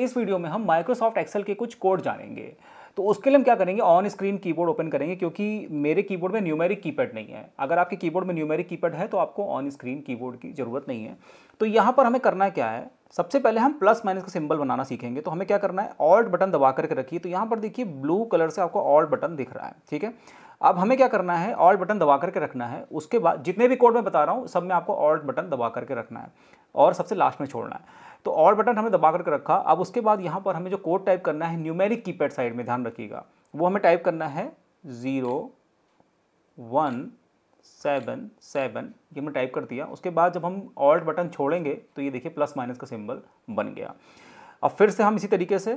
इस वीडियो में हम माइक्रोसॉफ्ट एक्सेल के कुछ कोड जानेंगे तो उसके लिए हम क्या करेंगे ऑन स्क्रीन कीबोर्ड ओपन करेंगे क्योंकि मेरे कीबोर्ड में न्यूमेरिक कीपैड नहीं है अगर आपके कीबोर्ड में न्यूमेरिक कीपैड है तो आपको ऑन स्क्रीन कीबोर्ड की ज़रूरत नहीं है तो यहाँ पर हमें करना क्या है सबसे पहले हम प्लस माइनस का सिंबल बनाना सीखेंगे तो हमें क्या करना है ऑल्ट बटन दबा करके रखिए तो यहाँ पर देखिए ब्लू कलर से आपको ऑल्ट बटन दिख रहा है ठीक है अब हमें क्या करना है ऑल्ट बटन दबा करके रखना है उसके बाद जितने भी कोड मैं बता रहा हूँ सब में आपको ऑल्ट बटन दबा करके रखना है और सबसे लास्ट में छोड़ना है तो ऑल्ट बटन हमें दबा करके रखा अब उसके बाद यहाँ पर हमें जो कोड टाइप करना है न्यूमेरिक कीपैड साइड में ध्यान रखिएगा वो हमें टाइप करना है ज़ीरो वन सेवन सेवन ये हमने टाइप कर दिया उसके बाद जब हम ऑल्ट बटन छोड़ेंगे तो ये देखिए प्लस माइनस का सिंबल बन गया अब फिर से हम इसी तरीके से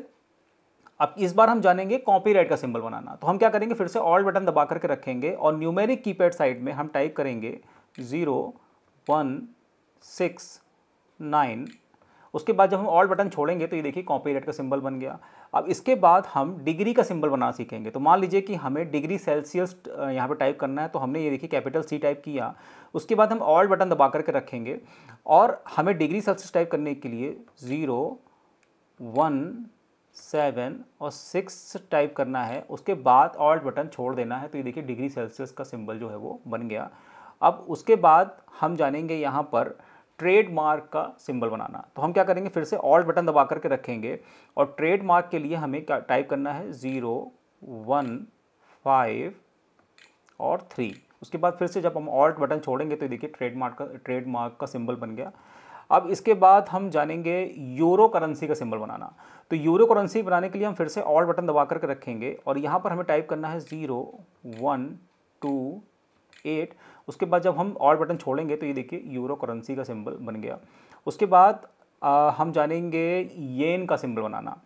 अब इस बार हम जानेंगे कॉपीराइट का सिंबल बनाना तो हम क्या करेंगे फिर से ऑल बटन दबा करके रखेंगे और न्यूमेरिक कीपैड साइड में हम टाइप करेंगे ज़ीरो वन सिक्स नाइन उसके बाद जब हम ऑल बटन छोड़ेंगे तो ये देखिए कॉपी का सिंबल बन गया अब इसके बाद हम डिग्री का सिंबल बनाना सीखेंगे तो मान लीजिए कि हमें डिग्री सेल्सियस यहाँ पे टाइप करना है तो हमने ये देखिए कैपिटल सी टाइप किया उसके बाद हम ऑल बटन दबा करके रखेंगे और हमें डिग्री सेल्सियस टाइप करने के लिए ज़ीरो वन सेवन और सिक्स टाइप करना है उसके बाद ऑल्ट बटन छोड़ देना है तो ये देखिए डिग्री सेल्सियस का सिंबल जो है वो बन गया अब उसके बाद हम जानेंगे यहाँ पर ट्रेडमार्क का सिंबल बनाना तो हम क्या करेंगे फिर से ऑल्ट बटन दबा करके रखेंगे और ट्रेडमार्क के लिए हमें क्या टाइप करना है ज़ीरो वन फाइव और थ्री उसके बाद फिर से जब हम ऑल्ट बटन छोड़ेंगे तो देखिए ट्रेडमार्क का ट्रेडमार्क का सिंबल बन गया अब इसके बाद हम जानेंगे यूरो करेंसी का सिंबल बनाना तो यूरो करेंसी बनाने के लिए हम फिर से ऑल बटन दबा करके रखेंगे और यहाँ पर हमें टाइप करना है ज़ीरो वन टू एट उसके बाद जब हम ऑल बटन छोड़ेंगे तो ये देखिए यूरो करेंसी का सिंबल बन गया उसके बाद आ, हम जानेंगे येन का सिंबल बनाना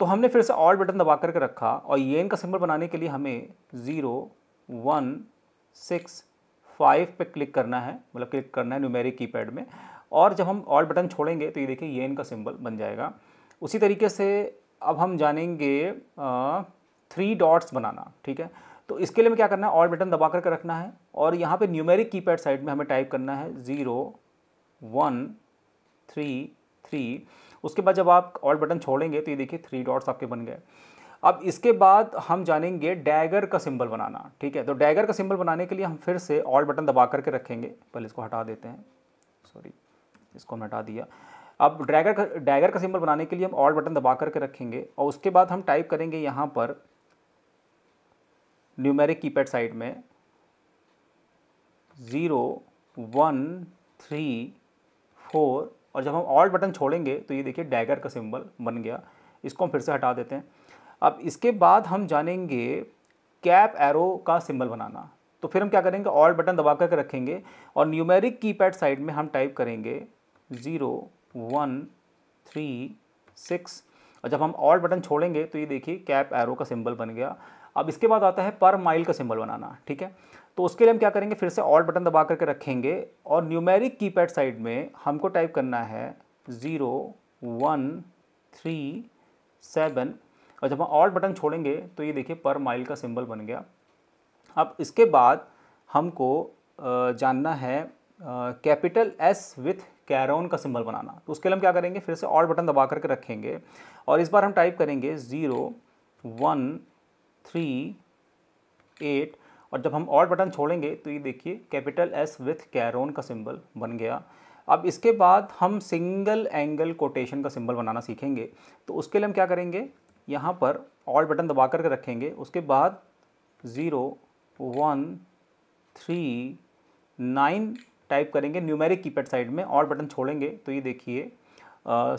तो हमने फिर से ऑल बटन दबा करके रखा और येन का सिंबल बनाने के लिए हमें ज़ीरो वन सिक्स फाइव पे क्लिक करना है मतलब क्लिक करना है न्यूमेरिक कीपैड में और जब हम ऑल बटन छोड़ेंगे तो ये देखिए ये इनका सिंबल बन जाएगा उसी तरीके से अब हम जानेंगे थ्री डॉट्स बनाना ठीक है तो इसके लिए हमें क्या करना है ऑल बटन दबा करके रखना है और यहाँ पे न्यूमेरिक कीपैड साइड में हमें टाइप करना है ज़ीरो वन थ्री थ्री उसके बाद जब आप ऑल बटन छोड़ेंगे तो ये देखिए थ्री डॉट्स आपके बन गए अब इसके बाद हम जानेंगे डैगर का सिंबल बनाना ठीक है तो डैगर का सिंबल बनाने के लिए हम फिर से ऑल बटन दबा करके रखेंगे पहले इसको हटा देते हैं सॉरी इसको हम हटा दिया अब ड्रैगर का डैगर का सिंबल बनाने के लिए हम ऑल बटन दबा करके रखेंगे और उसके बाद हम टाइप करेंगे यहाँ पर न्यूमेरिक कीपैड साइड में ज़ीरो वन थ्री फोर और जब हम ऑल बटन छोड़ेंगे तो ये देखिए डैगर का सिंबल बन गया इसको हम फिर से हटा देते हैं अब इसके बाद हम जानेंगे कैप एरो का सिंबल बनाना तो फिर हम क्या करेंगे ऑल बटन दबा करके रखेंगे और न्यूमेरिक कीपैड साइड में हम टाइप करेंगे ज़ीरो वन थ्री सिक्स और जब हम ऑल बटन छोड़ेंगे तो ये देखिए कैप एरो का सिंबल बन गया अब इसके बाद आता है पर माइल का सिंबल बनाना ठीक है तो उसके लिए हम क्या करेंगे फिर से ऑल बटन दबा करके रखेंगे और न्यूमेरिक कीपैड साइड में हमको टाइप करना है ज़ीरो वन थ्री सेवन और जब हम ऑल बटन छोड़ेंगे तो ये देखिए पर माइल का सिंबल बन गया अब इसके बाद हमको जानना है कैपिटल एस विथ कैरोन का सिंबल बनाना तो उसके लिए हम क्या करेंगे फिर से ऑल बटन दबा करके रखेंगे और इस बार हम टाइप करेंगे ज़ीरो वन थ्री एट और जब हम ऑल बटन छोड़ेंगे तो ये देखिए कैपिटल एस विथ कैरोन का सिंबल बन गया अब इसके बाद हम सिंगल एंगल कोटेशन का सिंबल बनाना सीखेंगे तो उसके लिए हम क्या करेंगे यहाँ पर ऑल बटन दबा करके रखेंगे उसके बाद zero one three nine type करेंगे न्यूमेरिक कीपैड साइड में और बटन छोड़ेंगे तो ये देखिए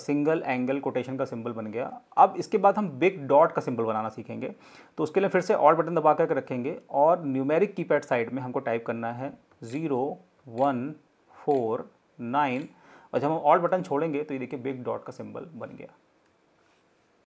सिंगल एंगल कोटेशन का सिंबल बन गया अब इसके बाद हम बिग डॉट का सिंबल बनाना सीखेंगे तो उसके लिए फिर से और बटन दबा कर रखेंगे और न्यूमेरिक कीपैड साइड में हमको टाइप करना है ज़ीरो वन फोर नाइन और जब हम ऑल बटन छोड़ेंगे तो ये देखिए बिग डॉट का सिंबल बन गया